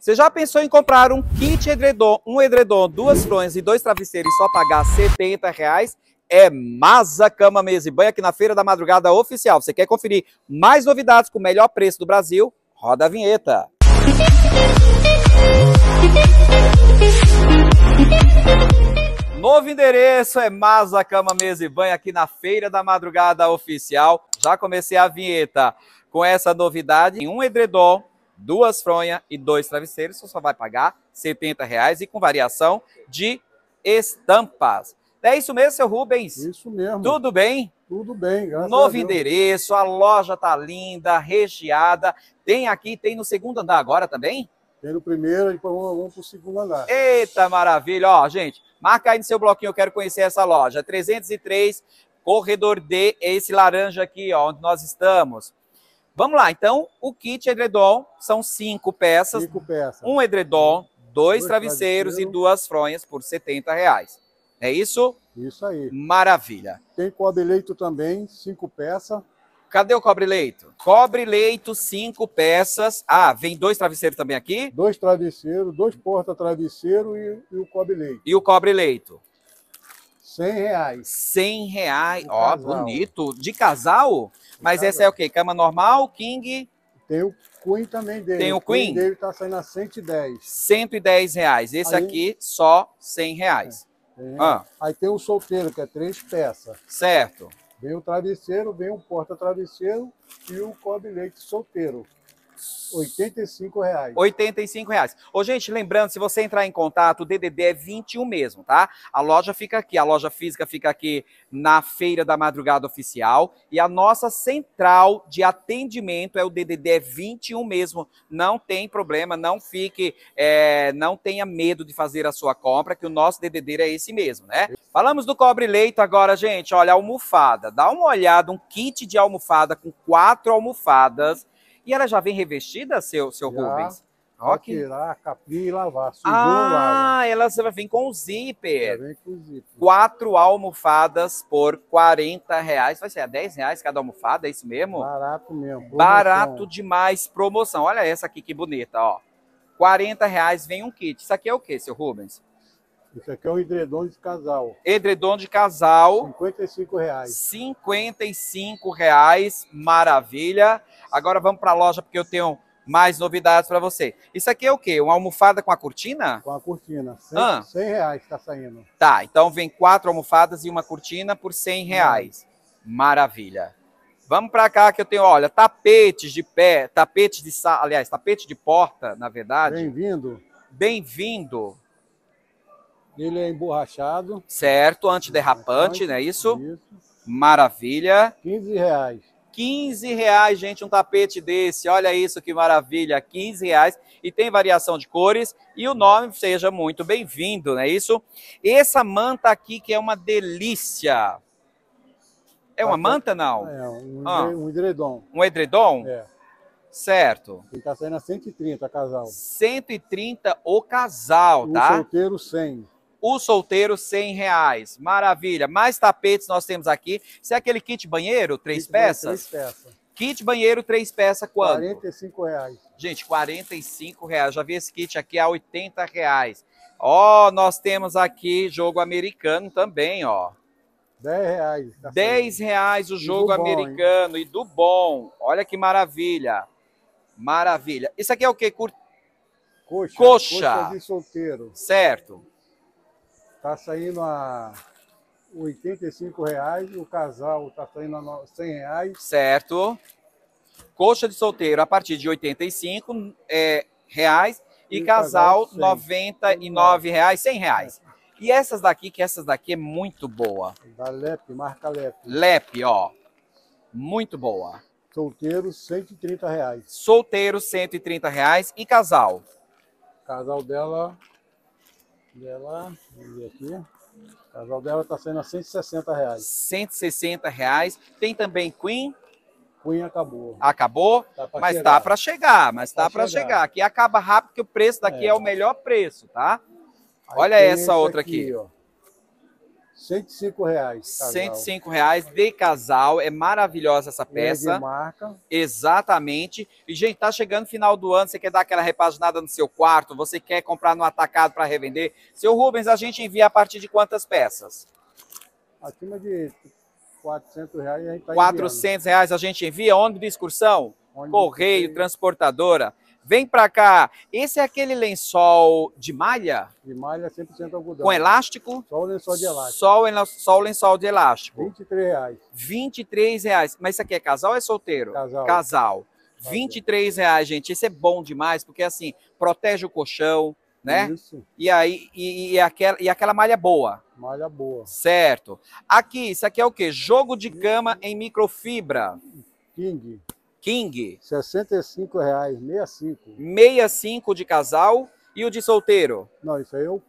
Você já pensou em comprar um kit edredom, um edredom, duas fronhas e dois travesseiros e só pagar 70 reais? É Maza Cama Mesa e Banho aqui na Feira da Madrugada Oficial. Você quer conferir mais novidades com o melhor preço do Brasil? Roda a vinheta. Novo endereço é Maza Cama Mesa e Banho aqui na Feira da Madrugada Oficial. Já comecei a vinheta com essa novidade. Um edredom, duas fronhas e dois travesseiros, você só vai pagar R$ reais e com variação de estampas. É isso mesmo, seu Rubens? Isso mesmo. Tudo bem? Tudo bem, graças Novo a Deus. endereço, a loja tá linda, recheada. Tem aqui, tem no segundo andar agora também? Tem no primeiro e depois vamos para o segundo andar. Eita maravilha! Ó, gente, marca aí no seu bloquinho, eu quero conhecer essa loja. 303, corredor D, é esse laranja aqui, ó, onde nós estamos. Vamos lá, então, o kit edredom são cinco peças. Cinco peças. Um edredom, dois, dois travesseiros, e duas fronhas por 70 reais. É isso? Isso aí. Maravilha. Tem cobre-leito também, cinco peças. Cadê o cobre-leito? Cobre-leito, cinco peças. Ah, vem dois travesseiros também aqui? Dois travesseiros, dois porta-travesseiro e, e, o cobre-leito. E o cobre-leito. 100 reais. 100 reais. ó, casal. bonito. De casal? De Mas casal. essa é o quê? Cama normal, king? Tem o Queen também dele. Tem o Queen? O Queen dele tá saindo a 110. 110 reais. Esse Aí... aqui só 100 reais. É. Tem. É. Ah. Aí tem o solteiro, que é três peças. Certo. Vem o travesseiro, vem o porta-travesseiro e o cobre-leite solteiro. 85 reais. 85 reais. Ô, gente, lembrando, se você entrar em contato, o DDD é 21 mesmo, tá? A loja fica aqui, a loja física fica aqui na Feira da Madrugada Oficial e a nossa central de atendimento é o DDD é 21 mesmo. Não tem problema, não fique, é, não tenha medo de fazer a sua compra, que o nosso DDD é esse mesmo, né? Falamos do cobre-leito agora, gente. Olha, almofada. Dá uma olhada, um kit de almofada com quatro almofadas e ela já vem revestida, seu, seu já. Rubens? Ó, que... tirar, capir e lavar. Sujou, ah, lava. ela vem com o zíper. Vem com zíper. Quatro almofadas por 40 reais. Vai ser a 10 reais cada almofada, é isso mesmo? Barato mesmo. Promoção. Barato demais. Promoção. Olha essa aqui que bonita, ó. 40 reais vem um kit. Isso aqui é o que, seu Rubens? Isso aqui é um edredom de casal. Edredom de casal. 55 reais. 55 reais, maravilha. Agora vamos para a loja porque eu tenho mais novidades para você. Isso aqui é o quê? Uma almofada com a cortina? Com a cortina. 100, ah. 100 reais está saindo. Tá, então vem quatro almofadas e uma cortina por 100 reais. Hum. Maravilha. Vamos para cá que eu tenho, olha, tapetes de pé, tapetes de sala, aliás, tapete de porta, na verdade. Bem-vindo. Bem-vindo ele é emborrachado. Certo, antiderrapante, não é isso? Isso. Maravilha. 15 reais. 15 reais, gente, um tapete desse. Olha isso, que maravilha. 15 reais. E tem variação de cores. E o nome, seja muito bem-vindo, não é isso? Essa manta aqui que é uma delícia. É uma tá manta, não? É, um, ah. um edredom. Um edredom? É. Certo. Ele tá saindo a 130, casal. 130 o casal, tá? solteiro 100 o solteiro, 100 reais. Maravilha. Mais tapetes nós temos aqui. Isso é aquele kit banheiro, três kit peças? Banheiro, três peças. Kit banheiro, três peças, quanto? 45 reais. Gente, 45 reais. Já vi esse kit aqui a 80 reais. Ó, oh, nós temos aqui jogo americano também, ó. 10 reais. Tá 10 reais o jogo americano bom, e do bom. Olha que maravilha. Maravilha. Isso aqui é o quê? Cur... Coxa. Coxa. Coxa de solteiro. Certo. Tá saindo a 85 reais, o casal tá saindo a 100 reais. Certo. Coxa de solteiro a partir de 85 é, reais e, e casal, casal 100. 99 reais, 100 reais. É. E essas daqui, que essas daqui é muito boa. Da Lep, marca Lep. Lep, ó. Muito boa. Solteiro, 130 reais. Solteiro, 130 reais. E casal? Casal dela, dela, vamos ver aqui. O casal dela está saindo a 160 reais. 160 reais. Tem também Queen. Queen acabou. Acabou? Tá mas chegar. tá para chegar, mas tá, tá para chegar. chegar. Aqui acaba rápido que o preço daqui é, é o melhor preço, tá? Aí Olha essa outra aqui. aqui. 105 reais. Casal. 105 reais de casal. É maravilhosa essa peça. de marca. Exatamente. E, gente, tá chegando final do ano. Você quer dar aquela repaginada no seu quarto? Você quer comprar no atacado para revender? Seu Rubens, a gente envia a partir de quantas peças? Acima de 400 reais a gente tá 400 reais a gente envia. Onde de excursão? Onde Correio, tem... transportadora. Vem para cá. Esse é aquele lençol de malha? De malha 100% algodão. Com elástico? Só o lençol de elástico. Só o, lençol de elástico. 23 reais. 23 reais. Mas isso aqui é casal ou é solteiro? Casal. Casal. 23 reais, gente. Esse é bom demais, porque assim, protege o colchão, né? Isso. E aí, e, e, aquela, e aquela malha boa. Malha boa. Certo. Aqui, isso aqui é o quê? Jogo de cama em microfibra. King. King. R$ 65,65. 65 de casal. E o de solteiro? Não, isso aí é o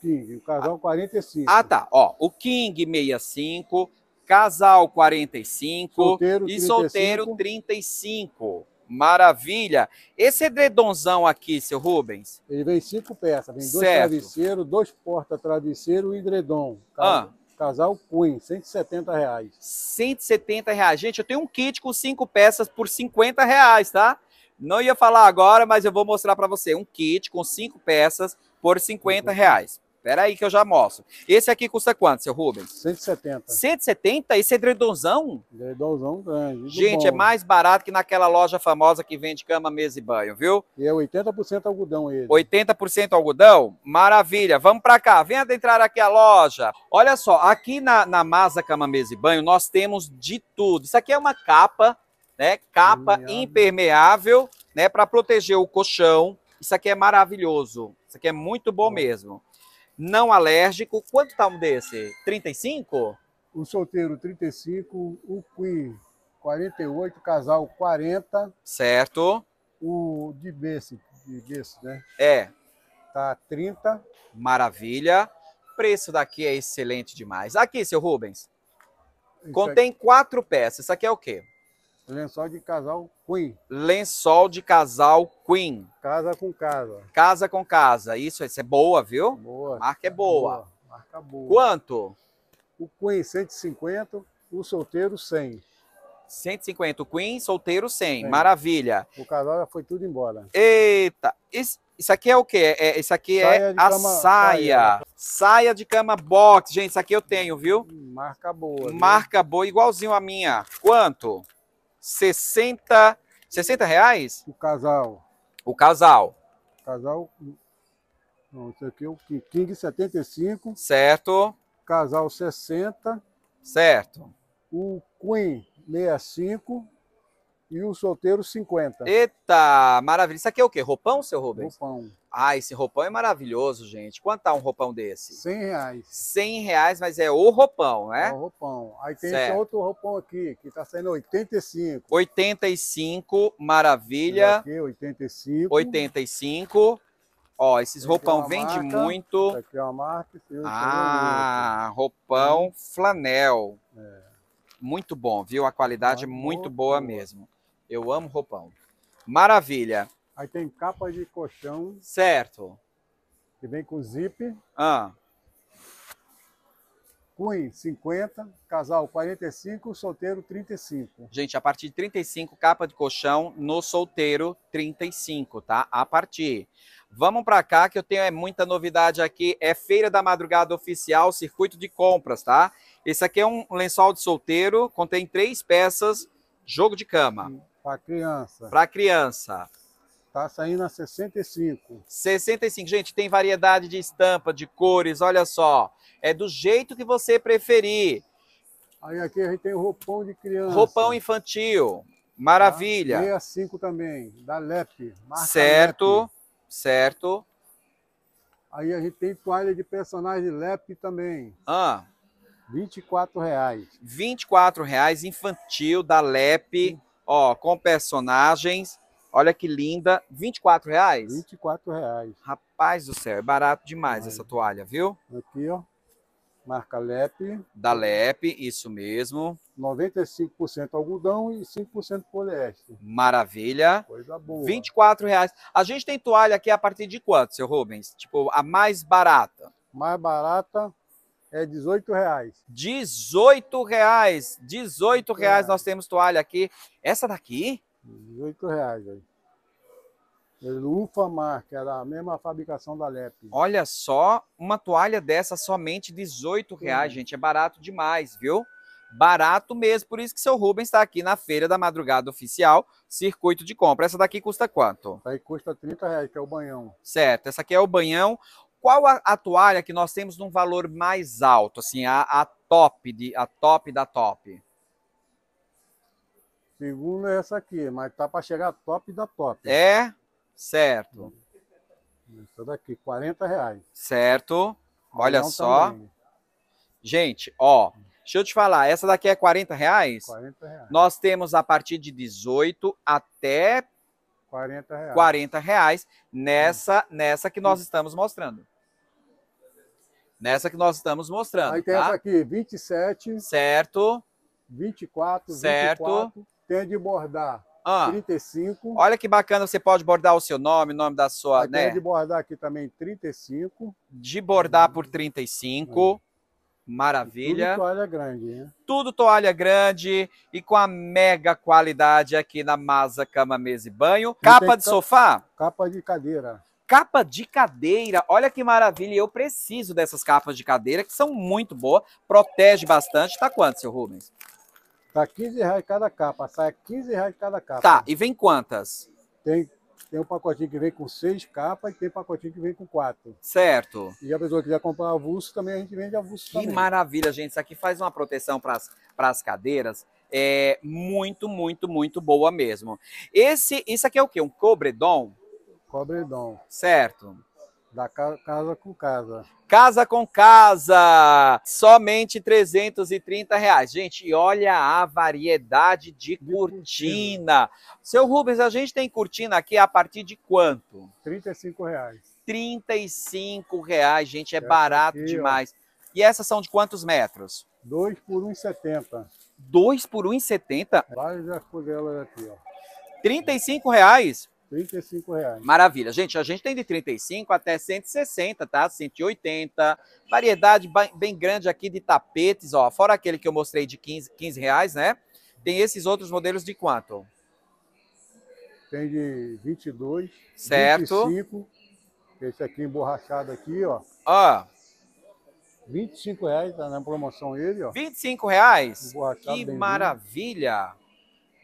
King. O casal ah. 45. Ah, tá. Ó, o King 65, casal 45 solteiro, e 35. solteiro 35. Maravilha. Esse edredomzão aqui, seu Rubens? Ele vem cinco peças. Vem dois certo. travesseiros, dois porta-travesseiro e edredom. Ah. Casal Queen, 170 reais. 170 reais. Gente, eu tenho um kit com cinco peças por 50 reais, tá? Não ia falar agora, mas eu vou mostrar para você. Um kit com cinco peças por 50 reais. Pera aí que eu já mostro. Esse aqui custa quanto, seu Rubens? 170. 170? Esse edredomzão? É edredomzão grande. Gente, é bom. é mais barato que naquela loja famosa que vende cama, mesa e banho, viu? E é 80% algodão ele. 80% algodão? Maravilha. Vamos para cá. Vem adentrar aqui a loja. Olha só, aqui na, na Masa Cama, Mesa e Banho, nós temos de tudo. Isso aqui é uma capa, né? Capa impermeável, impermeável né? Para proteger o colchão. Isso aqui é maravilhoso. Isso aqui é muito bom. mesmo não alérgico. Quanto tá um desse? 35? O solteiro 35, o Queen 48, o casal 40. Certo. O de berço, de berço, né? É. Tá 30. Maravilha. Preço daqui é excelente demais. Aqui, seu Rubens. Isso Contém aqui... quatro peças. Isso aqui é o quê? Lençol de casal Queen. Lençol de casal Queen. Casa com casa. Casa com casa. Isso, isso é boa, viu? Boa. Marca é boa. boa. Marca boa. Quanto? O Queen 150, o solteiro 100. 150 o Queen, solteiro 100. Maravilha. O casal já foi tudo embora. Eita. Isso, isso aqui é o quê? É, isso aqui é saia é a cama, saia. saia. Saia de cama box. Gente, isso aqui eu tenho, viu? Marca boa. Marca viu? boa, igualzinho a minha. Quanto? 60, 60 reais? O casal. O casal. O casal. Não, esse aqui é o King 75. Certo. Casal 60. Certo. O Queen 65 e o solteiro 50. Eita, maravilha. Isso aqui é o quê? Roupão, seu Rubens? Roupão. Ah, esse roupão é maravilhoso, gente. Quanto tá um roupão desse? 100 reais. 100 reais, mas é o roupão, né? É o roupão. Aí tem certo. esse outro roupão aqui, que tá saindo 85. 85, maravilha. aqui, 85. 85. Ó, esses roupão é vende marca, muito. Esse aqui é uma marca. É ah, roupão é. flanel. É. Muito bom, viu? A qualidade é muito boa mesmo. Eu amo roupão. Maravilha. Aí tem capa de colchão. Certo. Que vem com zip. Ah. Queen 50, casal 45, solteiro 35. Gente, a partir de 35, capa de colchão no solteiro 35, tá? A partir. Vamos para cá que eu tenho é, muita novidade aqui. É Feira da Madrugada Oficial, circuito de compras, tá? Esse aqui é um lençol de solteiro, contém três peças, jogo de cama. Hum. Para criança. Para criança. Tá saindo a 65. 65. Gente, tem variedade de estampa, de cores, olha só. É do jeito que você preferir. Aí aqui a gente tem roupão de criança. Roupão infantil. Maravilha. 65 tá? também, da LEP. certo, Lep. certo. Aí a gente tem toalha de personagem LEP também. Ah. R$ 24,00. R$ 24,00, infantil, da LEP. Ó, com personagens. Olha que linda. 24 reais? 24 reais. Rapaz do céu, é barato demais Ai. essa toalha, viu? Aqui, ó. Marca LEP. Da LEP, isso mesmo. 95% algodão e 5% poliéster. Maravilha. Coisa boa. 24 reais. A gente tem toalha aqui a partir de quanto, seu Rubens? Tipo, a mais barata. Mais barata, é 18 reais. 18 reais. 18 reais nós temos toalha aqui. Essa daqui? 18 reais, velho. Lufa marca, era é a mesma fabricação da Lep. Olha só, uma toalha dessa somente 18 reais, Sim. gente. É barato demais, viu? Barato mesmo, por isso que seu Rubens está aqui na Feira da Madrugada Oficial, circuito de compra. Essa daqui custa quanto? Aí custa 30 reais, que é o banhão. Certo, essa aqui é o banhão qual a, a, toalha que nós temos num valor mais alto, assim, a, a top, de, a top da top? Segundo é essa aqui, mas tá para chegar top da top. É? Certo. Essa daqui, 40 reais. Certo. Olha Não é só. Também. Gente, ó, deixa eu te falar, essa daqui é 40 reais? 40 reais. Nós temos a partir de 18 até 40 reais, 40 reais nessa, nessa que nós estamos mostrando. Nessa que nós estamos mostrando. Aí tem tá? essa aqui, 27. Certo. 24, certo. 24. Tem de bordar. Ah, 35. Olha que bacana, você pode bordar o seu nome, o nome da sua, Aí né? Tem de bordar aqui também 35. De bordar por 35. É. Maravilha. Tudo toalha grande, né? Tudo toalha grande e com a mega qualidade aqui na Masa Cama Mesa e Banho. E capa de ca... sofá? Capa de cadeira. Capa de cadeira, olha que maravilha, eu preciso dessas capas de cadeira, que são muito boas, protege bastante. Tá quanto, seu Rubens? Tá 15 reais cada capa, sai 15 reais cada capa. Tá, e vem quantas? Tem, tem um pacotinho que vem com seis capas e tem pacotinho que vem com quatro. Certo. E a pessoa que quiser comprar avulso também, a gente vende avulso que também. Que maravilha, gente, isso aqui faz uma proteção para as cadeiras é muito, muito, muito boa mesmo. Esse, isso aqui é o quê? Um cobredom? Cobridon. Certo. Da ca casa com casa. Casa com casa! Somente 330 reais. Gente, olha a variedade de, de cortina. cortina. Seu Rubens, a gente tem cortina aqui a partir de quanto? 35 reais. 35 reais, gente, é essa barato aqui, demais. Ó. E essas são de quantos metros? 2 por 1,70. 2 por 1,70? Várias das aqui, ó. 35 reais? 35 reais. Maravilha. Gente, a gente tem de 35 até 160, tá? 180. Variedade bem grande aqui de tapetes, ó. Fora aquele que eu mostrei de 15, 15 reais, né? Tem esses outros modelos de quanto? Tem de 22, certo. 25. Esse aqui emborrachado aqui, ó. Ó. 25 reais, tá na promoção ele, ó. 25 reais? Que maravilha!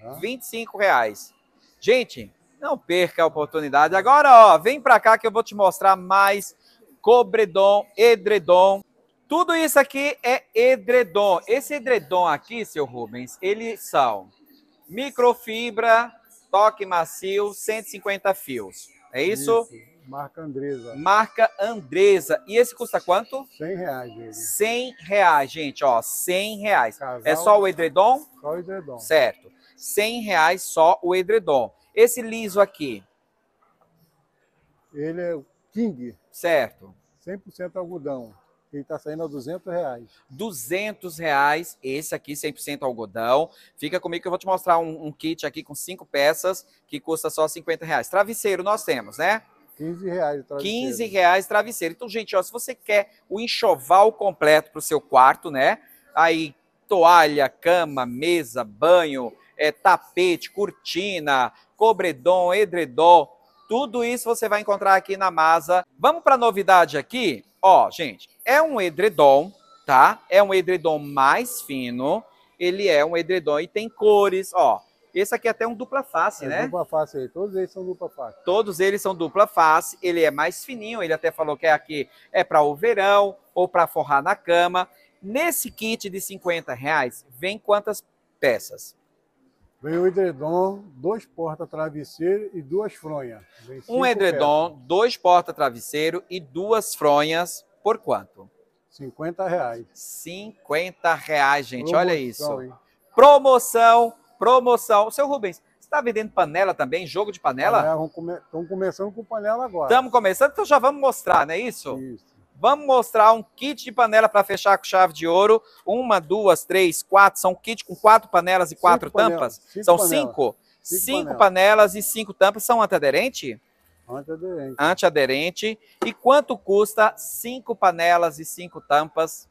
Tá? 25 reais. Gente, não perca a oportunidade. Agora, ó, vem para cá que eu vou te mostrar mais cobredom, edredom. Tudo isso aqui é edredom. Esse edredom aqui, seu Rubens, eles são microfibra, toque macio, 150 fios. É isso? isso. Marca Andresa. Marca Andresa. E esse custa quanto? 100 reais. Ele. 100 reais, gente, ó, 100 reais. É Casal, é só o edredom? Só o edredom. Certo. 100 reais só o edredom. Esse liso aqui. Ele é o King. Certo. 100% algodão. Ele está saindo a 200 reais. 200 reais, esse aqui, 100% algodão. Fica comigo que eu vou te mostrar um, um, kit aqui com cinco peças, que custa só 50 reais. Travesseiro nós temos, né? 15 reais travesseiro. 15 reais travesseiro. Então, gente, ó, se você quer o enxoval completo para o seu quarto, né? Aí, toalha, cama, mesa, banho, é, tapete, cortina, cobredom, edredom, tudo isso você vai encontrar aqui na Masa. Vamos para a novidade aqui? Ó, gente, é um edredom, tá? É um edredom mais fino. Ele é um edredom e tem cores, ó. Esse aqui é até um dupla face, é, né? Dupla face aí. Todos eles são dupla face. Todos eles são dupla face. Ele é mais fininho. Ele até falou que é aqui é para o verão ou para forrar na cama. Nesse kit de 50 reais, vem quantas peças? Vem o edredom, dois porta-travesseiro e duas fronhas. Um edredom, dois porta-travesseiro e duas fronhas, por quanto? 50 reais. 50 reais, gente, promoção, olha isso. Hein? Promoção, promoção. Seu Rubens, você está vendendo panela também, jogo de panela? Estamos come... começando com panela agora. Estamos começando, então já vamos mostrar, não é isso? Isso. Vamos mostrar um kit de panela para fechar com chave de ouro. Uma, duas, três, quatro. São kit com quatro panelas e cinco quatro panelas, tampas. Cinco São panelas, cinco? Cinco, cinco panelas. panelas. e cinco tampas. São antiaderente? Antiaderente. Antiaderente. E quanto custa cinco panelas e cinco tampas?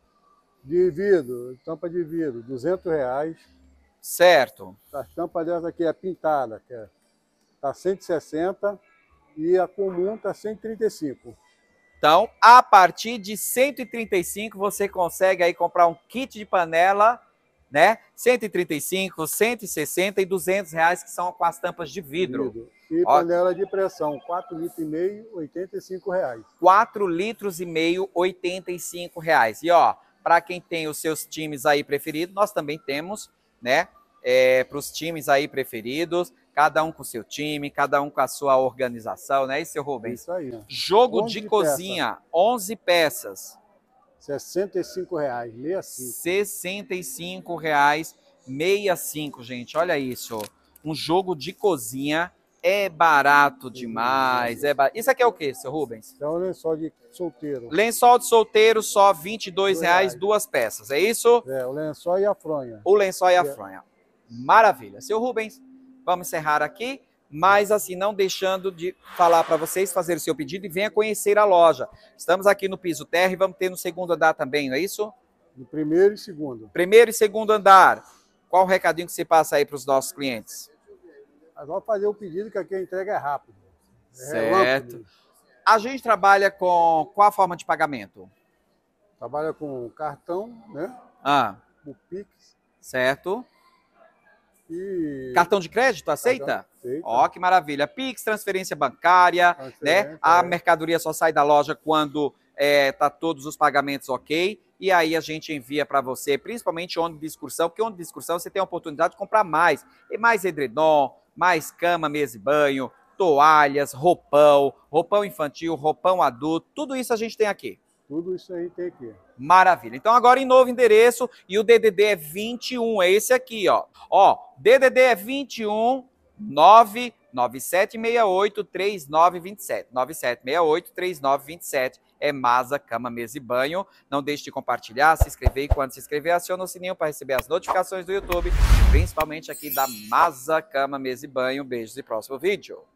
De vidro, tampa de vidro, 200 reais. Certo. A tampa dessa aqui é pintada, que é, tá 160 e a comum tá 135. Então, a partir de 135 você consegue aí comprar um kit de panela, né? 135, 160 e 200 reais que são com as tampas de vidro. E Ó, panela de pressão, 4 litros e meio, 85 reais. 4 litros e meio, 85 reais. E ó, para quem tem os seus times aí preferidos, nós também temos, né? É, para os times aí preferidos, Cada um com seu time, cada um com a sua organização, né? Isso, é seu Rubens? É isso aí. Jogo de, cozinha, peças. 11 peças. R$ 65,00, 65. R$ 65,65, gente. Olha isso. Um jogo de cozinha é barato demais. É Isso aqui é o que, seu Rubens? É um lençol de solteiro. Lençol de solteiro, só R$ 22,00, duas peças, é isso? É, o lençol e a fronha. O lençol e a é. fronha. Maravilha. Seu Rubens, Vamos encerrar aqui, mas assim, não deixando de falar para vocês, fazer o seu pedido e venha conhecer a loja. Estamos aqui no piso terra e vamos ter no segundo andar também, não é isso? No primeiro e segundo. Primeiro e segundo andar. Qual o recadinho que você passa aí para os nossos clientes? Mas vamos fazer o um pedido que aqui a entrega é rápida. É certo. A gente trabalha com qual a forma de pagamento? Trabalha com cartão, né? Ah. O Pix. Certo. Cartão de crédito aceita? Ó, oh, que maravilha. Pix, transferência bancária, né? A é. mercadoria só sai da loja quando é, tá todos os pagamentos ok. E aí a gente envia para você, principalmente onde de excursão, porque onde de excursão você tem a oportunidade de comprar mais. E mais edredom, mais cama, mesa e banho, toalhas, roupão, roupão infantil, roupão adulto, tudo isso a gente tem aqui. Tudo isso aí tem aqui. Maravilha. Então agora em novo endereço e o DDD é 21, é esse aqui, ó. Ó, DDD é 21 9 9768 3927. 9768 3927 é Masa Cama Mesa e Banho. Não deixe de compartilhar, se inscrever e quando se inscrever, aciona o sininho para receber as notificações do YouTube, principalmente aqui da Masa Cama Mesa e Banho. Beijos e próximo vídeo.